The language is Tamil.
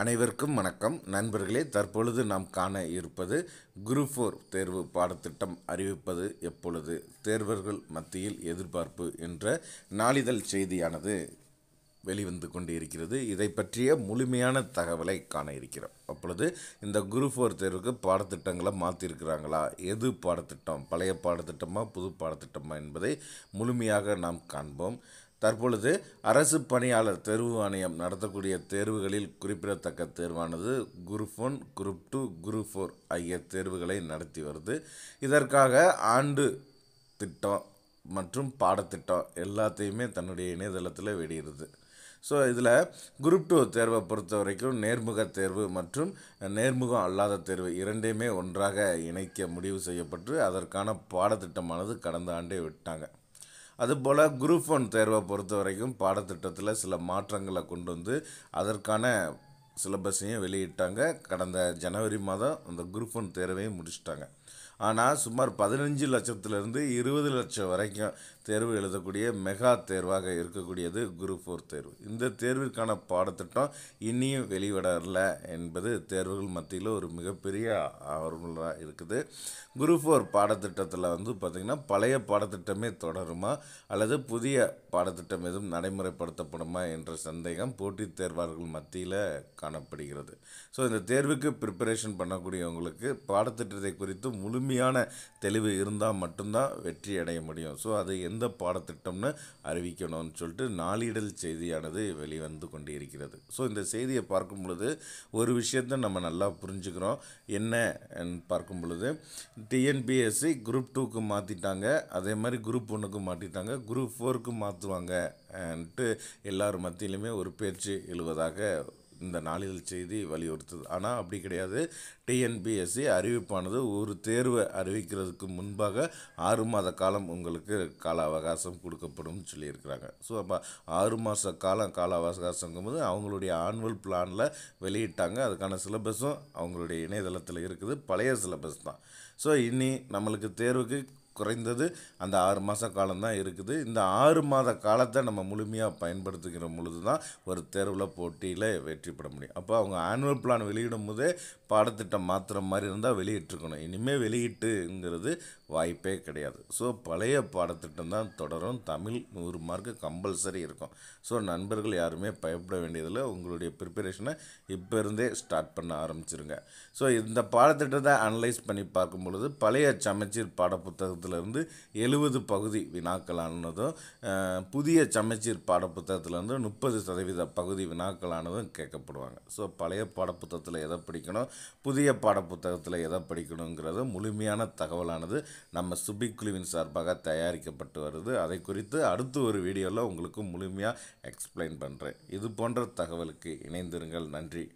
அனைவருக்கும் வணக்கம் நண்பர்களே தற்பொழுது நாம் காண இருப்பது குரு ஃபோர் தேர்வு பாடத்திட்டம் அறிவிப்பது எப்பொழுது தேர்வர்கள் மத்தியில் எதிர்பார்ப்பு என்ற நாளிதழ் செய்தியானது வெளிவந்து கொண்டு இருக்கிறது இதை பற்றிய முழுமையான தகவலை காண இருக்கிறோம் அப்பொழுது இந்த குரு ஃபோர் தேர்வுக்கு பாடத்திட்டங்களை மாற்றிருக்கிறாங்களா எது பாடத்திட்டம் பழைய பாடத்திட்டமா புது பாடத்திட்டமா என்பதை முழுமையாக நாம் காண்போம் தற்பொழுது அரசு பணியாளர் தேர்வு ஆணையம் நடத்தக்கூடிய தேர்வுகளில் குறிப்பிடத்தக்க தேர்வானது group one group two group four ஆகிய தேர்வுகளை நடத்தி வருது இதற்காக ஆண்டு திட்டம் மற்றும் பாடத்திட்டம் எல்லாத்தையுமே தன்னுடைய இணையதளத்தில் வெளியிடுது ஸோ இதில் குரூப் டூ தேர்வை பொறுத்த வரைக்கும் நேர்முக தேர்வு மற்றும் நேர்முகம் அல்லாத தேர்வு இரண்டையுமே ஒன்றாக இணைக்க முடிவு செய்யப்பட்டு அதற்கான பாடத்திட்டமானது கடந்த ஆண்டே விட்டாங்க அதுபோல் குரூப் ஒன் தேர்வை பொறுத்த வரைக்கும் பாடத்திட்டத்தில் சில மாற்றங்களை கொண்டு வந்து அதற்கான சிலபஸையும் வெளியிட்டாங்க கடந்த ஜனவரி மாதம் அந்த குரூப் ஒன் தேர்வையும் முடிச்சிட்டாங்க ஆனால் சுமார் பதினஞ்சு லட்சத்திலிருந்து இருபது லட்சம் வரைக்கும் தேர்வு எழுதக்கூடிய மெகா தேர்வாக இருக்கக்கூடியது குரு ஃபோர் தேர்வு இந்த தேர்விற்கான பாடத்திட்டம் இன்னியும் வெளிவிடல என்பது தேர்வுகள் மத்தியில் ஒரு மிகப்பெரிய ஆர்வலாக இருக்குது குரு ஃபோர் பாடத்திட்டத்தில் வந்து பார்த்திங்கன்னா பழைய பாடத்திட்டமே தொடருமா அல்லது புதிய பாடத்திட்டம் எதுவும் நடைமுறைப்படுத்தப்படுமா என்ற சந்தேகம் போட்டித் தேர்வாளர்கள் மத்தியில் காணப்படுகிறது ஸோ இந்த தேர்வுக்கு ப்ரிப்பரேஷன் பண்ணக்கூடியவங்களுக்கு பாடத்திட்டத்தை குறித்து முழுமை முழுமையான தெளிவு இருந்தால் மட்டும்தான் வெற்றி அடைய முடியும் ஸோ அது எந்த பாடத்திட்டம்னு அறிவிக்கணும்னு சொல்லிட்டு நாளிடல் செய்தியானது வெளிவந்து கொண்டு இருக்கிறது ஸோ இந்த செய்தியை பார்க்கும் பொழுது ஒரு விஷயத்தை நம்ம நல்லா புரிஞ்சுக்கிறோம் என்ன பார்க்கும் பொழுது டிஎன்பிஎஸ்சி குரூப் டூக்கு மாற்றிட்டாங்க அதே மாதிரி குரூப் ஒன்றுக்கு மாற்றிட்டாங்க குரூப் ஃபோருக்கு மாற்றுவாங்கன்ட்டு எல்லார் மத்தியிலுமே ஒரு பேச்சு எழுவதாக இந்த நாளிதழ் செய்தி வலியுறுத்துது ஆனால் அப்படி கிடையாது டிஎன்பிஎஸ்சி அறிவிப்பானது ஒரு தேர்வை அறிவிக்கிறதுக்கு முன்பாக ஆறு மாத காலம் உங்களுக்கு கால அவகாசம் கொடுக்கப்படும் சொல்லியிருக்கிறாங்க ஸோ அப்போ ஆறு மாத காலம் கால அவகாசங்கும் போது அவங்களுடைய ஆனுவல் பிளானில் வெளியிட்டாங்க அதுக்கான சிலபஸும் அவங்களுடைய இணையதளத்தில் இருக்குது பழைய சிலபஸ் தான் ஸோ இனி நம்மளுக்கு தேர்வுக்கு குறைந்தது அந்த ஆறு மாத காலம்தான் இருக்குது இந்த ஆறு மாத காலத்தை நம்ம முழுமையாக பயன்படுத்துகிற பொழுது தான் ஒரு தேர்வில் போட்டியில் வெற்றி பெற முடியும் அப்போ அவங்க ஆனுவல் பிளான் வெளியிடும் போதே பாடத்திட்டம் மாற்றுற மாதிரி இருந்தால் வெளியிட்டிருக்கணும் இனிமேல் வெளியிட்டுங்கிறது வாய்ப்பே கிடையாது ஸோ பழைய பாடத்திட்டம் தான் தொடரும் தமிழ் நூறு மார்க்கு கம்பல்சரி இருக்கும் ஸோ நண்பர்கள் யாருமே பயப்பட வேண்டியதில்லை உங்களுடைய ப்ரிப்பரேஷனை இப்போ இருந்தே ஸ்டார்ட் பண்ண ஆரம்பிச்சிருங்க ஸோ இந்த பாடத்திட்டத்தை அனலைஸ் பண்ணி பார்க்கும் பொழுது பழைய சமச்சீர் பாட புத்தகத்திலேருந்து எழுபது பகுதி வினாக்களானதும் புதிய சமச்சீர் பாட புத்தகத்திலேருந்து முப்பது சதவீத பகுதி வினாக்களானதும் கேட்கப்படுவாங்க ஸோ பழைய பாடப்புத்தகத்தில் எதை படிக்கணும் புதிய பாடப்புத்தகத்தில் எதை படிக்கணுங்கிறது முழுமையான தகவலானது நம்ம சுபி குழுவின் சார்பாக தயாரிக்கப்பட்டு வருது அதை குறித்து அடுத்து ஒரு வீடியோவில் உங்களுக்கு முழுமையாக எக்ஸ்பிளைன் பண்ணுறேன் இது போன்ற தகவலுக்கு இணைந்திருங்கள் நன்றி